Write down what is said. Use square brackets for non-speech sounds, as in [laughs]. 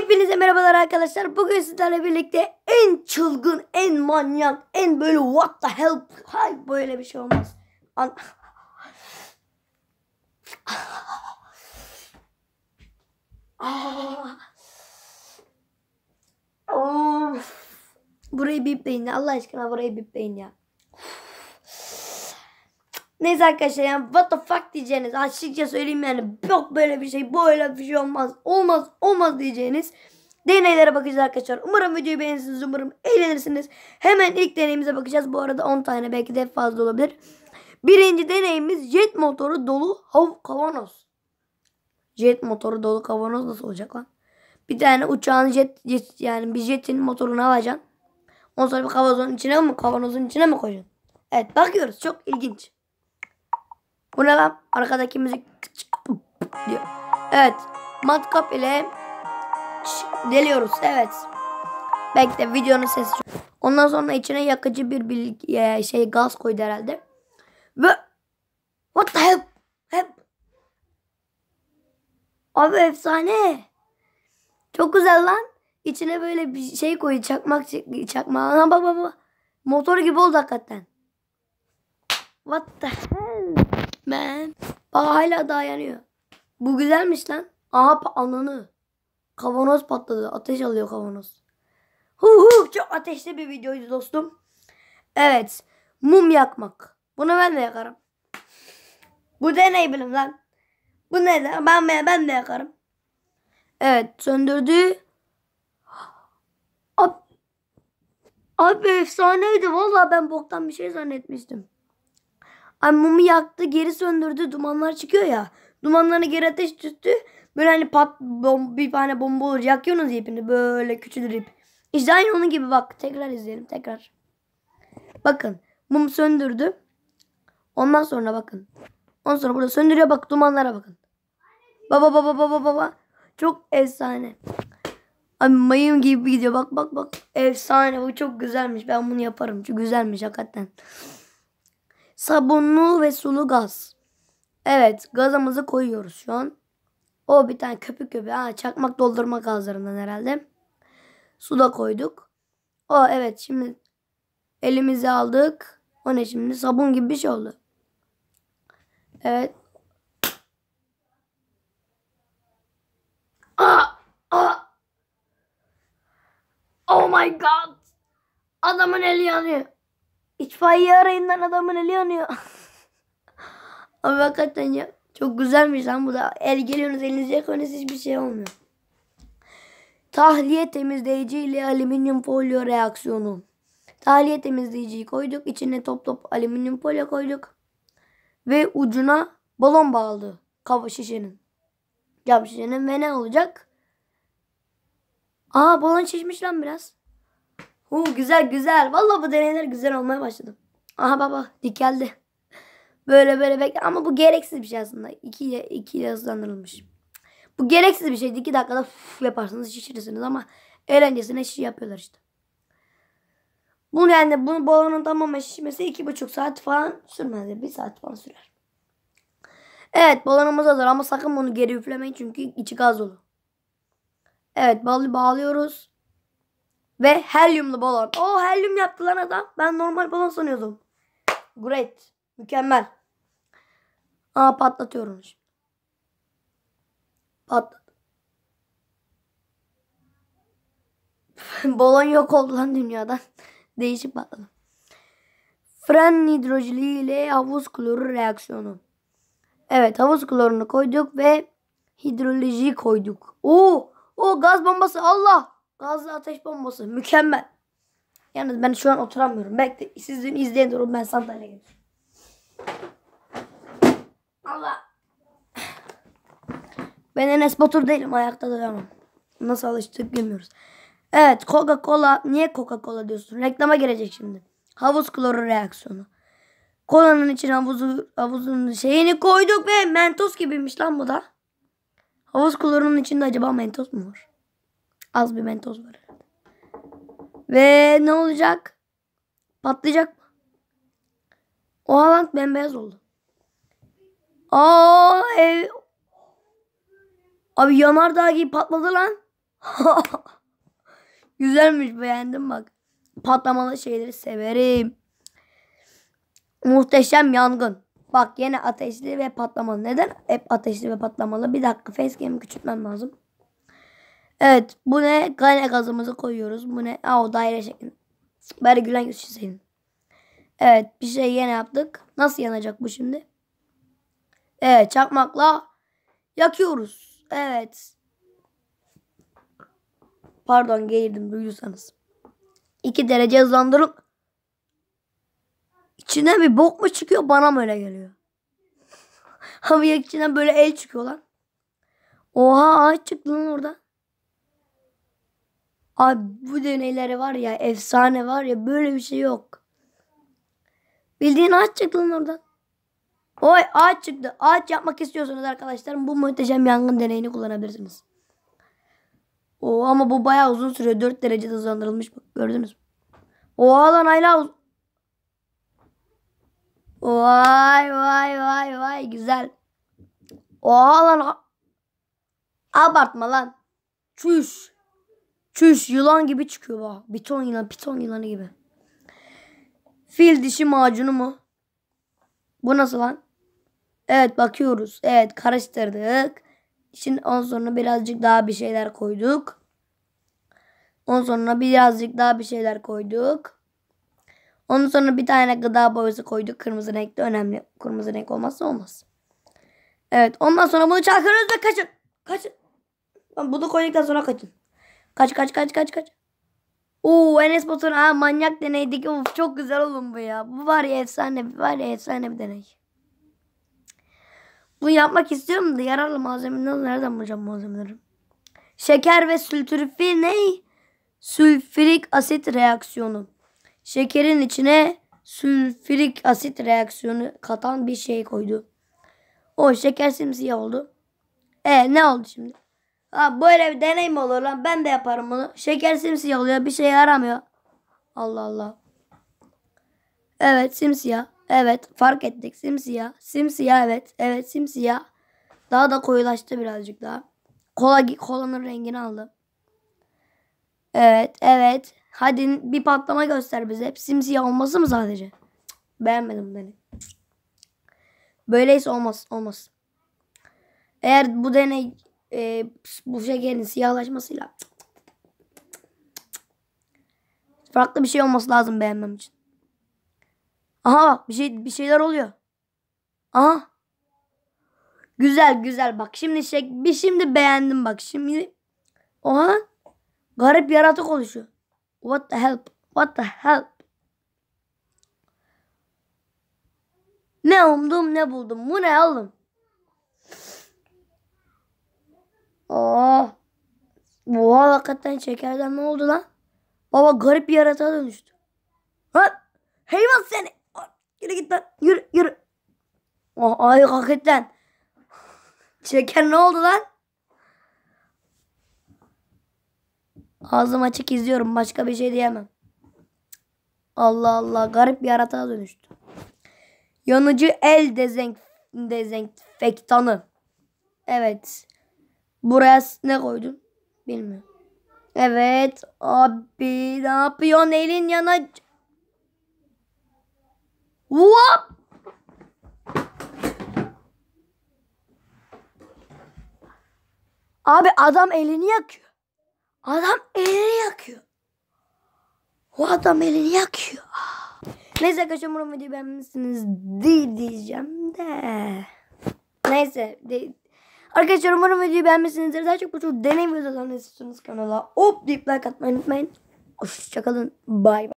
Hepinize merhabalar arkadaşlar. Bugün sizlerle birlikte en çılgın, en manyak, en böyle what the hell. Hay böyle bir şey olmaz. An Burayı bipleyin ya. Allah aşkına burayı bipleyin ya. Neyse arkadaşlar yani what the fuck diyeceğiniz açıkça söyleyeyim yani yok böyle bir şey böyle bir şey olmaz olmaz olmaz diyeceğiniz deneylere bakacağız arkadaşlar. Umarım videoyu beğenirsiniz umarım eğlenirsiniz. Hemen ilk deneyimize bakacağız bu arada 10 tane belki de fazla olabilir. Birinci deneyimiz jet motoru dolu hav kavanoz. Jet motoru dolu kavanoz nasıl olacak lan? Bir tane uçağın jet, jet yani bir jetin motorunu alacaksın. Ondan sonra bir kavanozun içine mi kavanozun içine mi koyacaksın? Evet bakıyoruz çok ilginç. Bu ne lan? Arkadaki müzik diyor. Evet. Matkap ile deliyoruz. Evet. Belki de videonun sesi. Ondan sonra içine yakıcı bir bilgi, e, şey gaz koydu herhalde. Ve what the hell? Hep. Abi efsane. Çok güzel lan. İçine böyle bir şey koydu. Çakmak çakma. Baba baba. Motor gibi oldu hakikaten. What the hell? Ben. Bak hala daha yanıyor. Bu güzelmiş lan. Aha ananı. Kavanoz patladı. Ateş alıyor kavanoz. Hu hu çok ateşli bir videoydu dostum. Evet. Mum yakmak. Bunu ben de yakarım. Bu deney bilim lan. Bu ne de ben, ben de yakarım. Evet söndürdü. Abi, abi efsaneydi. Valla ben boktan bir şey zannetmiştim. Ay mumu yaktı geri söndürdü dumanlar çıkıyor ya. Dumanlarını geri ateş tuttu. Böyle hani pat bom, bir tane bomba olur. Yakıyorsunuz ipini böyle küçülür ip. İşte aynı onun gibi bak. Tekrar izleyelim tekrar. Bakın mum söndürdü. Ondan sonra bakın. Ondan sonra burada söndürüyor bak dumanlara bakın. Baba baba baba baba. Çok efsane. Abi mayım gibi gidiyor. Bak bak bak. Efsane. Bu çok güzelmiş. Ben bunu yaparım. çünkü güzelmiş hakikaten. Sabunlu ve sulu gaz. Evet gazımızı koyuyoruz şu an. O bir tane köpük köpük. Ha, çakmak doldurma gazlarından herhalde. Su da koyduk. O evet şimdi elimizi aldık. O ne şimdi? Sabun gibi bir şey oldu. Evet. Aa, aa. Oh my god. Adamın eli yanıyor. İtfaiye arayından adamın eli yanıyor. Ama [laughs] hakikaten ya. Çok güzelmiş lan bu da. El geliyorsunuz elinizi yakıyorsunuz hiçbir şey olmuyor. Tahliye temizleyici ile alüminyum folyo reaksiyonu. Tahliye temizleyiciyi koyduk. içine top top alüminyum folyo koyduk. Ve ucuna balon bağladı. Kafa şişenin. Cam şişenin ve ne olacak? Aa balon şişmiş lan biraz. Hu güzel güzel. vallahi bu deneyler güzel olmaya başladı. Aha baba dikeldi. Böyle böyle bekle. Ama bu gereksiz bir şey aslında. İki ile 2 ile hızlandırılmış. Bu gereksiz bir şeydi. 2 dakikada fuf yaparsınız şişirirsiniz ama eğlencesine şiş yapıyorlar işte. Bu yani bu balonun tamamen şişmesi iki buçuk saat falan sürmez. Bir saat falan sürer. Evet balonumuz hazır ama sakın bunu geri üflemeyin çünkü içi gaz dolu. Evet balı bağlıyoruz. Ve helyumlu balon. O helyum yaptı lan adam. Ben normal balon sanıyordum. Great. Mükemmel. Aa patlatıyorum şimdi. Patlat. [laughs] balon yok oldu lan dünyadan. [laughs] Değişip patladı. Fren hidrojeli ile havuz kloru reaksiyonu. Evet havuz klorunu koyduk ve hidroloji koyduk. Oo, o gaz bombası Allah. Gazlı ateş bombası mükemmel. Yalnız ben şu an oturamıyorum. Belki siz sizin izleyen durun ben sandalye getireyim. Allah. Ben Enes Batur değilim. Ayakta duramam. Nasıl alıştık bilmiyoruz. Evet Coca-Cola. Niye Coca-Cola diyorsun? Reklama gelecek şimdi. Havuz kloru reaksiyonu. Kolanın içine havuzu, havuzun şeyini koyduk ve mentos gibiymiş lan bu da. Havuz klorunun içinde acaba mentos mu var? Az bir mentoz var Ve ne olacak? Patlayacak mı? O Haaland bembeyaz oldu. Aa ev. Abi yanardağ gibi patladı lan. [laughs] Güzelmiş beğendim bak. Patlamalı şeyleri severim. Muhteşem yangın. Bak yine ateşli ve patlamalı. Neden hep ateşli ve patlamalı? Bir dakika face gamei küçültmem lazım. Evet bu ne? Gayne gazımızı koyuyoruz. Bu ne? Aa o daire şeklinde. Bari gülen yüz senin. Evet bir şey yine yaptık. Nasıl yanacak bu şimdi? Evet çakmakla yakıyoruz. Evet. Pardon gelirdim duyduysanız. İki derece hızlandırıp içine bir bok mu çıkıyor bana mı öyle geliyor? Ama [laughs] içinden böyle el çıkıyor lan. Oha ağaç çıktı lan orada. Abi bu deneyleri var ya efsane var ya böyle bir şey yok. Bildiğin ağaç çıktı lan oradan. Oy ağaç çıktı. Ağaç yapmak istiyorsanız arkadaşlarım bu muhteşem yangın deneyini kullanabilirsiniz. O ama bu bayağı uzun sürüyor. 4 derecede hızlandırılmış. Bak, gördünüz mü? Oha lan hala uz- Vay vay vay vay güzel. Oha lan. Abartma lan. Çüş. Çüş yılan gibi çıkıyor bak. Piton yılan, piton yılanı gibi. Fil dişi macunu mu? Bu nasıl lan? Evet bakıyoruz. Evet karıştırdık. Şimdi on sonra birazcık daha bir şeyler koyduk. on sonra birazcık daha bir şeyler koyduk. onun sonra bir tane gıda boyası koyduk. Kırmızı renk de önemli. Kırmızı renk olmazsa olmaz. Evet ondan sonra bunu çakırıyoruz ve kaçın. Kaçın. Bunu koyduktan sonra kaçın. Kaç kaç kaç kaç kaç. Oo Enes Batur ha manyak deneydik. Of çok güzel oğlum bu ya. Bu var ya efsane var ya efsane bir deney. Bu yapmak istiyorum da yararlı malzemeler nereden bulacağım malzemeleri? Şeker ve sülfür ne? Sülfürik asit reaksiyonu. Şekerin içine sülfürik asit reaksiyonu katan bir şey koydu. O şeker simsiyah oldu. E ne oldu şimdi? Ha, böyle bir deneyim olur lan. Ben de yaparım bunu. Şeker simsiyah oluyor. Bir şey yaramıyor. Allah Allah. Evet simsiyah. Evet fark ettik. Simsiyah. Simsiyah evet. Evet simsiyah. Daha da koyulaştı birazcık daha. Kola, kolanın rengini aldım Evet evet. Hadi bir patlama göster bize. Hep simsiyah olması mı sadece? beğenmedim beni. Böyleyse olmaz. Olmaz. Eğer bu deney e, bu şekerin siyahlaşmasıyla farklı bir şey olması lazım beğenmem için. Aha bir şey bir şeyler oluyor. Aha. Güzel güzel bak şimdi şey bir şimdi beğendim bak şimdi oha garip yaratık oluşuyor. What the help? What the help? Ne umdum ne buldum. Bu ne oğlum? Oh. Oha hakikaten şekerden ne oldu lan? Baba garip bir yaratığa dönüştü. Lan heyvan seni. Yürü git lan. Yürü yürü. Oh, ay hakikaten. çeker ne oldu lan? Ağzım açık izliyorum. Başka bir şey diyemem. Allah Allah. Garip bir yaratığa dönüştü. Yanıcı el dezenfektanı. Evet. Buraya ne koydun Bilmiyorum. Evet abi ne yapıyorsun elin yana? Hop! Abi adam elini yakıyor. Adam elini yakıyor. O adam elini yakıyor. Ah. Neyse arkadaşlar umarım videoyu beğenmişsiniz değil diyeceğim de. Neyse. De, Arkadaşlar umarım videoyu beğenmişsinizdir. Daha çok bu çok deney videolarını istiyorsanız kanala hop deyip like atmayı unutmayın. Hoşçakalın. Bay bay.